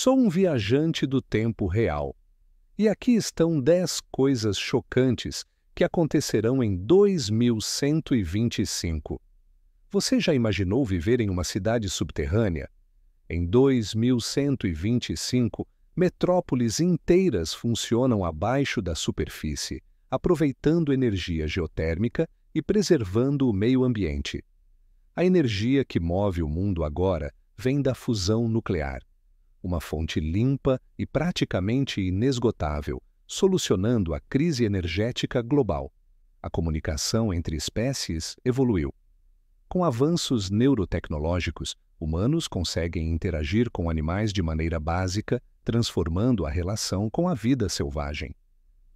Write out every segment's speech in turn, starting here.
Sou um viajante do tempo real. E aqui estão dez coisas chocantes que acontecerão em 2125. Você já imaginou viver em uma cidade subterrânea? Em 2125, metrópoles inteiras funcionam abaixo da superfície, aproveitando energia geotérmica e preservando o meio ambiente. A energia que move o mundo agora vem da fusão nuclear uma fonte limpa e praticamente inesgotável, solucionando a crise energética global. A comunicação entre espécies evoluiu. Com avanços neurotecnológicos, humanos conseguem interagir com animais de maneira básica, transformando a relação com a vida selvagem.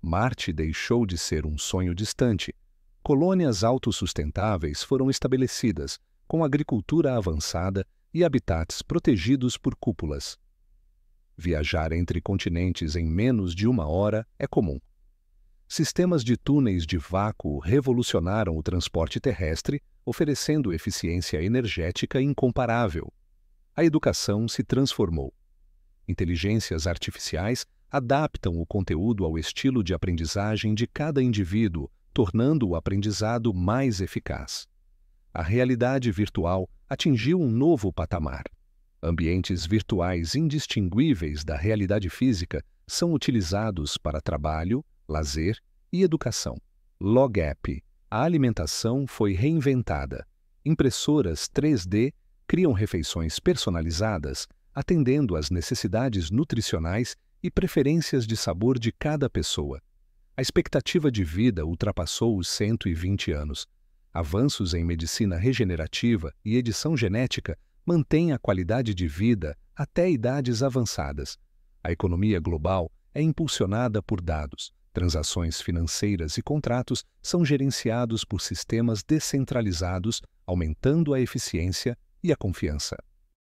Marte deixou de ser um sonho distante. Colônias autossustentáveis foram estabelecidas, com agricultura avançada e habitats protegidos por cúpulas. Viajar entre continentes em menos de uma hora é comum. Sistemas de túneis de vácuo revolucionaram o transporte terrestre, oferecendo eficiência energética incomparável. A educação se transformou. Inteligências artificiais adaptam o conteúdo ao estilo de aprendizagem de cada indivíduo, tornando o aprendizado mais eficaz. A realidade virtual atingiu um novo patamar. Ambientes virtuais indistinguíveis da realidade física são utilizados para trabalho, lazer e educação. Log App. A alimentação foi reinventada. Impressoras 3D criam refeições personalizadas, atendendo às necessidades nutricionais e preferências de sabor de cada pessoa. A expectativa de vida ultrapassou os 120 anos. Avanços em medicina regenerativa e edição genética mantém a qualidade de vida até idades avançadas. A economia global é impulsionada por dados. Transações financeiras e contratos são gerenciados por sistemas descentralizados, aumentando a eficiência e a confiança.